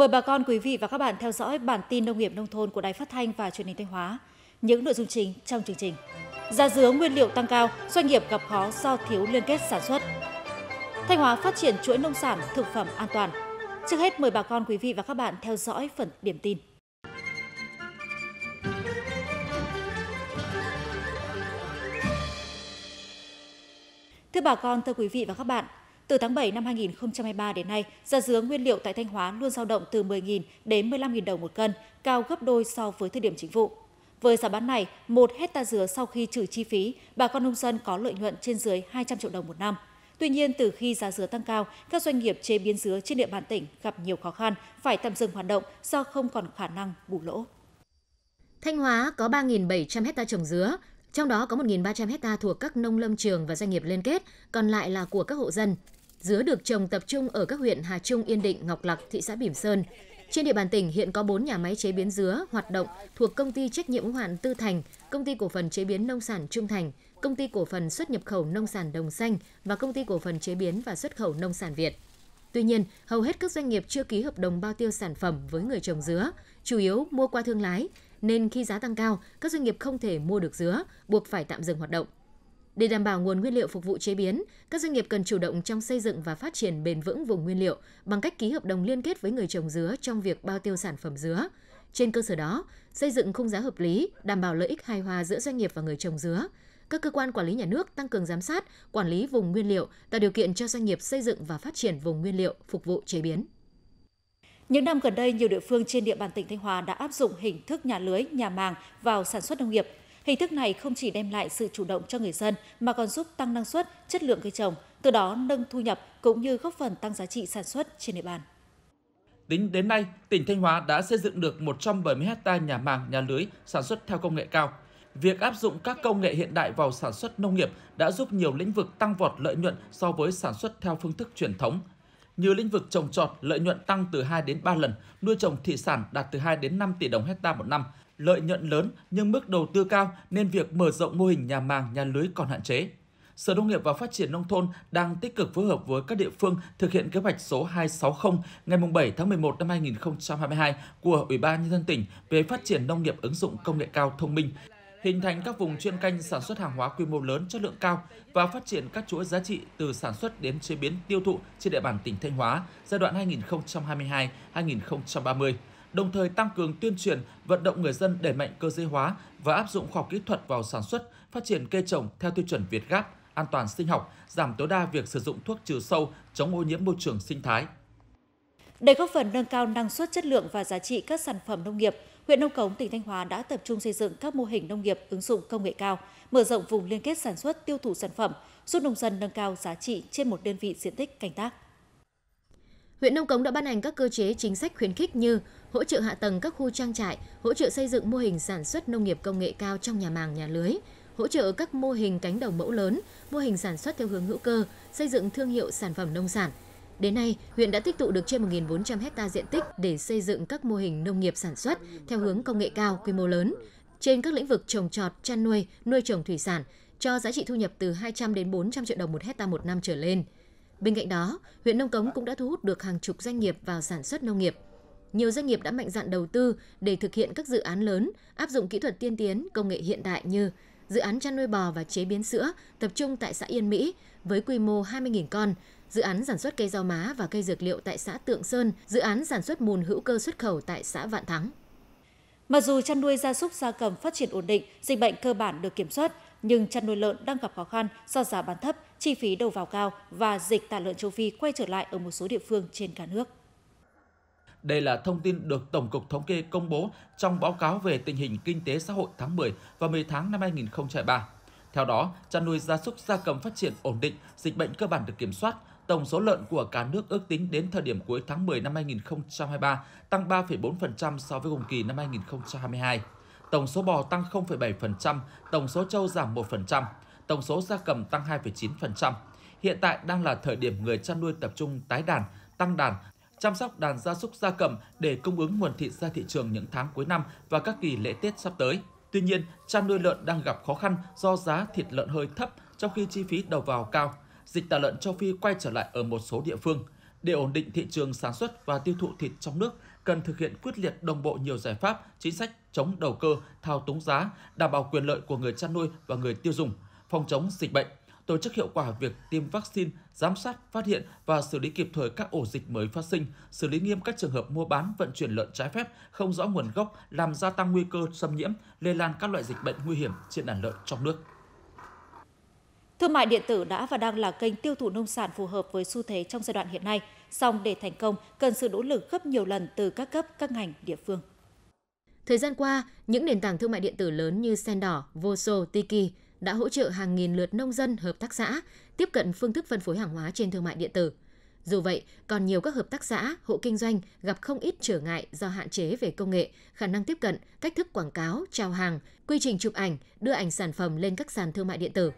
Mời bà con quý vị và các bạn theo dõi bản tin nông nghiệp nông thôn của Đài Phát thanh và Truyền hình Thanh Hóa. Những nội dung chính trong chương trình. Giá dứa nguyên liệu tăng cao, doanh nghiệp gặp khó do thiếu liên kết sản xuất. Thanh Hóa phát triển chuỗi nông sản thực phẩm an toàn. Trước hết mời bà con quý vị và các bạn theo dõi phần điểm tin. Thưa bà con, thưa quý vị và các bạn, từ tháng 7 năm 2023 đến nay, giá dứa nguyên liệu tại Thanh Hóa luôn dao động từ 10.000 đến 15.000 đồng một cân, cao gấp đôi so với thời điểm chính vụ. Với giá bán này, một hecta dứa sau khi trừ chi phí, bà con nông dân có lợi nhuận trên dưới 200 triệu đồng một năm. Tuy nhiên, từ khi giá dứa tăng cao, các doanh nghiệp chế biến dứa trên địa bàn tỉnh gặp nhiều khó khăn, phải tạm dừng hoạt động do không còn khả năng bù lỗ. Thanh Hóa có 3.700 hecta trồng dứa, trong đó có 1.300 hecta thuộc các nông lâm trường và doanh nghiệp liên kết, còn lại là của các hộ dân. Dứa được trồng tập trung ở các huyện Hà Trung, Yên Định, Ngọc Lặc, thị xã Bỉm Sơn. Trên địa bàn tỉnh hiện có 4 nhà máy chế biến dứa hoạt động thuộc công ty trách nhiệm hữu hạn Tư Thành, công ty cổ phần chế biến nông sản Trung Thành, công ty cổ phần xuất nhập khẩu nông sản Đồng Xanh và công ty cổ phần chế biến và xuất khẩu nông sản Việt. Tuy nhiên, hầu hết các doanh nghiệp chưa ký hợp đồng bao tiêu sản phẩm với người trồng dứa, chủ yếu mua qua thương lái, nên khi giá tăng cao, các doanh nghiệp không thể mua được dứa, buộc phải tạm dừng hoạt động. Để đảm bảo nguồn nguyên liệu phục vụ chế biến, các doanh nghiệp cần chủ động trong xây dựng và phát triển bền vững vùng nguyên liệu bằng cách ký hợp đồng liên kết với người trồng dứa trong việc bao tiêu sản phẩm dứa. Trên cơ sở đó, xây dựng khung giá hợp lý, đảm bảo lợi ích hài hòa giữa doanh nghiệp và người trồng dứa. Các cơ quan quản lý nhà nước tăng cường giám sát, quản lý vùng nguyên liệu, tạo điều kiện cho doanh nghiệp xây dựng và phát triển vùng nguyên liệu phục vụ chế biến. Những năm gần đây, nhiều địa phương trên địa bàn tỉnh Thanh Hóa đã áp dụng hình thức nhà lưới, nhà màng vào sản xuất nông nghiệp Hình thức này không chỉ đem lại sự chủ động cho người dân mà còn giúp tăng năng suất, chất lượng cây trồng, từ đó nâng thu nhập cũng như góp phần tăng giá trị sản xuất trên địa bàn. Tính đến nay, tỉnh Thanh Hóa đã xây dựng được 170 ha nhà màng, nhà lưới sản xuất theo công nghệ cao. Việc áp dụng các công nghệ hiện đại vào sản xuất nông nghiệp đã giúp nhiều lĩnh vực tăng vọt lợi nhuận so với sản xuất theo phương thức truyền thống như lĩnh vực trồng trọt, lợi nhuận tăng từ 2 đến 3 lần, nuôi trồng thủy sản đạt từ 2 đến 5 tỷ đồng hecta một năm, lợi nhuận lớn nhưng mức đầu tư cao nên việc mở rộng mô hình nhà màng, nhà lưới còn hạn chế. Sở Nông nghiệp và Phát triển Nông thôn đang tích cực phối hợp với các địa phương thực hiện kế hoạch số 260 ngày 7 tháng 11 năm 2022 của Ủy ban Nhân dân tỉnh về phát triển nông nghiệp ứng dụng công nghệ cao thông minh, hình thành các vùng chuyên canh sản xuất hàng hóa quy mô lớn chất lượng cao và phát triển các chuỗi giá trị từ sản xuất đến chế biến tiêu thụ trên địa bàn tỉnh Thanh Hóa giai đoạn 2022-2030 đồng thời tăng cường tuyên truyền, vận động người dân đẩy mạnh cơ giới hóa và áp dụng khoa học kỹ thuật vào sản xuất, phát triển cây trồng theo tiêu chuẩn Việt Gáp, an toàn sinh học, giảm tối đa việc sử dụng thuốc trừ sâu, chống ô nhiễm môi trường sinh thái. Để góp phần nâng cao năng suất chất lượng và giá trị các sản phẩm nông nghiệp, huyện Nông Cống, tỉnh Thanh Hóa đã tập trung xây dựng các mô hình nông nghiệp ứng dụng công nghệ cao, mở rộng vùng liên kết sản xuất tiêu thụ sản phẩm, giúp nông dân nâng cao giá trị trên một đơn vị diện tích canh tác. Huyện Nông Cống đã ban hành các cơ chế chính sách khuyến khích như hỗ trợ hạ tầng các khu trang trại, hỗ trợ xây dựng mô hình sản xuất nông nghiệp công nghệ cao trong nhà màng, nhà lưới, hỗ trợ các mô hình cánh đồng mẫu lớn, mô hình sản xuất theo hướng hữu cơ, xây dựng thương hiệu sản phẩm nông sản – Đến nay, huyện đã tích tụ được trên 1.400 hecta diện tích để xây dựng các mô hình nông nghiệp sản xuất theo hướng công nghệ cao, quy mô lớn trên các lĩnh vực trồng trọt, chăn nuôi, nuôi trồng thủy sản cho giá trị thu nhập từ 200 đến 400 triệu đồng một hecta một năm trở lên. Bên cạnh đó, huyện Nông Cống cũng đã thu hút được hàng chục doanh nghiệp vào sản xuất nông nghiệp. Nhiều doanh nghiệp đã mạnh dạn đầu tư để thực hiện các dự án lớn, áp dụng kỹ thuật tiên tiến, công nghệ hiện đại như dự án chăn nuôi bò và chế biến sữa tập trung tại xã Yên Mỹ với quy mô 20.000 con, dự án sản xuất cây rau má và cây dược liệu tại xã Tượng Sơn, dự án sản xuất mùn hữu cơ xuất khẩu tại xã Vạn Thắng. Mặc dù chăn nuôi gia súc gia cầm phát triển ổn định, dịch bệnh cơ bản được kiểm soát, nhưng chăn nuôi lợn đang gặp khó khăn do giá bán thấp, chi phí đầu vào cao và dịch tả lợn châu Phi quay trở lại ở một số địa phương trên cả nước. Đây là thông tin được Tổng cục Thống kê công bố trong báo cáo về tình hình kinh tế xã hội tháng 10 và 10 tháng năm 2003. Theo đó, chăn nuôi gia súc gia cầm phát triển ổn định, dịch bệnh cơ bản được kiểm soát, tổng số lợn của cả nước ước tính đến thời điểm cuối tháng 10 năm 2023 tăng 3,4% so với cùng kỳ năm 2022. Tổng số bò tăng 0,7%, tổng số trâu giảm 1%, tổng số gia cầm tăng 2,9%. Hiện tại đang là thời điểm người chăn nuôi tập trung tái đàn, tăng đàn chăm sóc đàn gia súc gia cầm để cung ứng nguồn thịt ra thị trường những tháng cuối năm và các kỳ lễ Tết sắp tới. Tuy nhiên, chăn nuôi lợn đang gặp khó khăn do giá thịt lợn hơi thấp trong khi chi phí đầu vào cao. Dịch tả lợn châu Phi quay trở lại ở một số địa phương. Để ổn định thị trường sản xuất và tiêu thụ thịt trong nước, cần thực hiện quyết liệt đồng bộ nhiều giải pháp, chính sách chống đầu cơ, thao túng giá, đảm bảo quyền lợi của người chăn nuôi và người tiêu dùng, phòng chống dịch bệnh tổ chức hiệu quả việc tiêm vaccine, giám sát, phát hiện và xử lý kịp thời các ổ dịch mới phát sinh, xử lý nghiêm các trường hợp mua bán, vận chuyển lợn trái phép, không rõ nguồn gốc, làm gia tăng nguy cơ xâm nhiễm, lây lan các loại dịch bệnh nguy hiểm trên đàn lợn trong nước. Thương mại điện tử đã và đang là kênh tiêu thụ nông sản phù hợp với xu thế trong giai đoạn hiện nay, song để thành công cần sự nỗ lực gấp nhiều lần từ các cấp, các ngành, địa phương. Thời gian qua, những nền tảng thương mại điện tử lớn như Sen Đỏ, Voso, Tiki đã hỗ trợ hàng nghìn lượt nông dân, hợp tác xã tiếp cận phương thức phân phối hàng hóa trên thương mại điện tử. Dù vậy, còn nhiều các hợp tác xã, hộ kinh doanh gặp không ít trở ngại do hạn chế về công nghệ, khả năng tiếp cận, cách thức quảng cáo, trao hàng, quy trình chụp ảnh, đưa ảnh sản phẩm lên các sàn thương mại điện tử.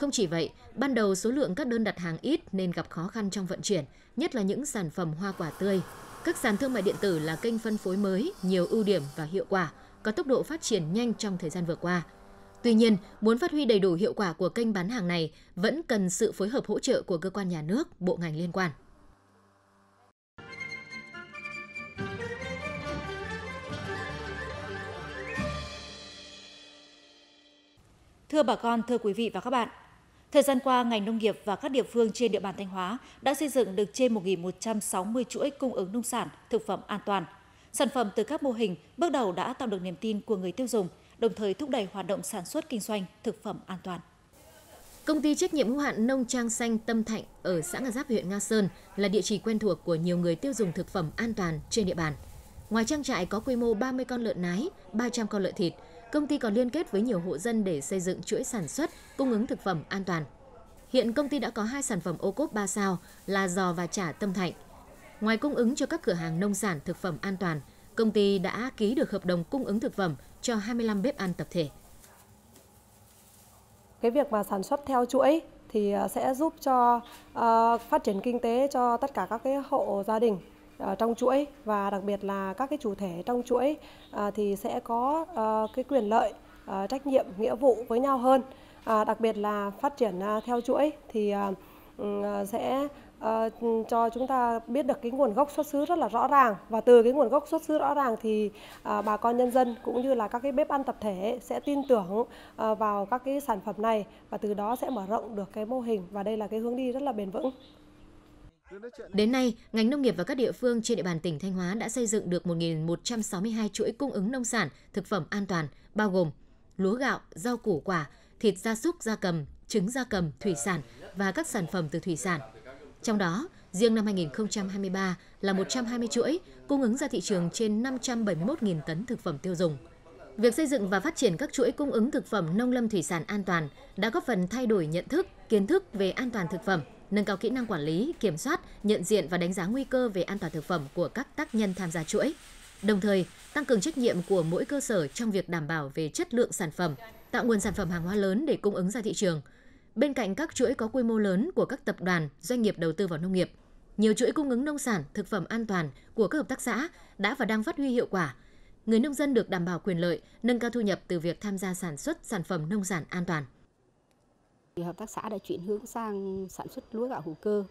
Không chỉ vậy, ban đầu số lượng các đơn đặt hàng ít nên gặp khó khăn trong vận chuyển, nhất là những sản phẩm hoa quả tươi. Các sàn thương mại điện tử là kênh phân phối mới, nhiều ưu điểm và hiệu quả, có tốc độ phát triển nhanh trong thời gian vừa qua – Tuy nhiên, muốn phát huy đầy đủ hiệu quả của kênh bán hàng này vẫn cần sự phối hợp hỗ trợ của cơ quan nhà nước, bộ ngành liên quan. Thưa bà con, thưa quý vị và các bạn, thời gian qua ngành nông nghiệp và các địa phương trên địa bàn Thanh Hóa đã xây dựng được trên 1.160 chuỗi cung ứng nông sản, thực phẩm an toàn. Sản phẩm từ các mô hình bước đầu đã tạo được niềm tin của người tiêu dùng – đồng thời thúc đẩy hoạt động sản xuất kinh doanh thực phẩm an toàn. Công ty trách nhiệm hữu hạn Nông Trang Xanh Tâm Thạnh ở xã Ngà Giáp huyện Nga Sơn là địa chỉ quen thuộc của nhiều người tiêu dùng thực phẩm an toàn trên địa bàn. Ngoài trang trại có quy mô 30 con lợn nái, 300 con lợn thịt, công ty còn liên kết với nhiều hộ dân để xây dựng chuỗi sản xuất, cung ứng thực phẩm an toàn. Hiện công ty đã có hai sản phẩm ô cốp 3 sao là giò và chả Tâm Thạnh. Ngoài cung ứng cho các cửa hàng nông sản thực phẩm an toàn, công ty đã ký được hợp đồng cung ứng thực phẩm cho 25 bếp ăn tập thể. Cái việc mà sản xuất theo chuỗi thì à, sẽ giúp cho uh, phát triển kinh tế cho tất cả các cái hộ gia đình uh, trong chuỗi và đặc biệt là các cái chủ thể trong chuỗi uh, thì sẽ có cái quyền lợi trách nhiệm nghĩa vụ với nhau hơn đặc biệt là phát triển theo chuỗi thì ừ, sẽ uh, cho chúng ta biết được cái nguồn gốc xuất xứ rất là rõ ràng và từ cái nguồn gốc xuất xứ rõ ràng thì uh, bà con nhân dân cũng như là các cái bếp ăn tập thể sẽ tin tưởng uh, vào các cái sản phẩm này và từ đó sẽ mở rộng được cái mô hình và đây là cái hướng đi rất là bền vững. Đến nay, ngành nông nghiệp và các địa phương trên địa bàn tỉnh Thanh Hóa đã xây dựng được 1.162 chuỗi cung ứng nông sản, thực phẩm an toàn, bao gồm lúa gạo, rau củ quả, thịt gia súc gia cầm, trứng gia cầm, thủy sản và các sản phẩm từ thủy sản – trong đó, riêng năm 2023 là 120 chuỗi, cung ứng ra thị trường trên 571.000 tấn thực phẩm tiêu dùng. Việc xây dựng và phát triển các chuỗi cung ứng thực phẩm nông lâm thủy sản an toàn đã góp phần thay đổi nhận thức, kiến thức về an toàn thực phẩm, nâng cao kỹ năng quản lý, kiểm soát, nhận diện và đánh giá nguy cơ về an toàn thực phẩm của các tác nhân tham gia chuỗi. Đồng thời, tăng cường trách nhiệm của mỗi cơ sở trong việc đảm bảo về chất lượng sản phẩm, tạo nguồn sản phẩm hàng hóa lớn để cung ứng ra thị trường – Bên cạnh các chuỗi có quy mô lớn của các tập đoàn, doanh nghiệp đầu tư vào nông nghiệp, nhiều chuỗi cung ứng nông sản, thực phẩm an toàn của các hợp tác xã đã và đang phát huy hiệu quả. Người nông dân được đảm bảo quyền lợi, nâng cao thu nhập từ việc tham gia sản xuất sản phẩm nông sản an toàn. Hợp tác xã đã chuyển hướng sang sản xuất lúa gạo hữu cơ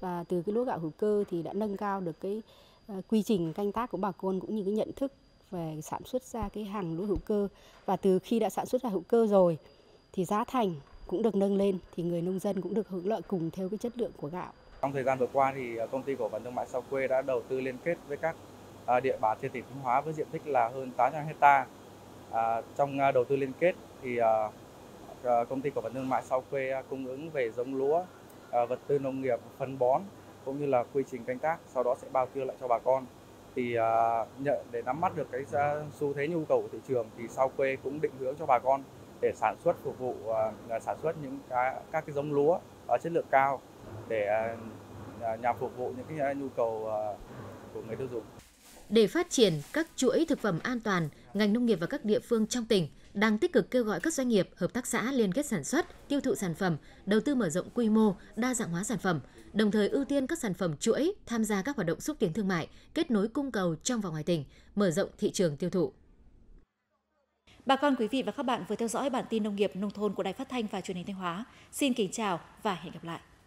và từ cái lúa gạo hữu cơ thì đã nâng cao được cái ờ, quy trình canh tác của bà con cũng như cái nhận thức về sản xuất ra cái hàng lúa hữu cơ và từ khi đã sản xuất ra hữu cơ rồi thì giá thành cũng được nâng lên thì người nông dân cũng được hưởng lợi cùng theo cái chất lượng của gạo. Trong thời gian vừa qua thì à, công ty cổ phần thương mại Sao Quê đã đầu tư liên kết với các à, địa bàn trên tỉnh Thanh Hóa với diện tích là hơn 800 hecta. À, trong à, đầu tư liên kết thì công ty cổ phần thương mại Sao Quê cung ứng về giống lúa, vật tư nông nghiệp, phân bón cũng như là quy trình canh tác, sau đó sẽ bao tiêu lại cho bà con. Thì nhận để nắm bắt được cái xu thế nhu cầu của thị trường thì Sao Quê cũng định hướng cho bà con để sản xuất phục vụ à, sản xuất những cái các cái giống lúa ở chất lượng cao để à, à, nhằm phục vụ những cái nhu cầu của người tiêu dùng. Để phát triển các chuỗi thực phẩm an toàn, ngành nông nghiệp và các địa phương trong tỉnh đang tích cực kêu gọi các doanh nghiệp, hợp tác xã liên kết sản xuất, tiêu thụ sản phẩm, đầu tư mở rộng quy mô, đa dạng hóa sản phẩm, đồng thời ưu tiên các sản phẩm chuỗi tham gia các hoạt động xúc tiến thương mại, kết nối cung cầu trong và ngoài tỉnh, mở rộng thị trường tiêu thụ. Bà con quý vị và các bạn vừa theo dõi bản tin nông nghiệp nông thôn của Đài Phát thanh và Truyền hình Thanh Hóa. Xin kính chào và hẹn gặp lại.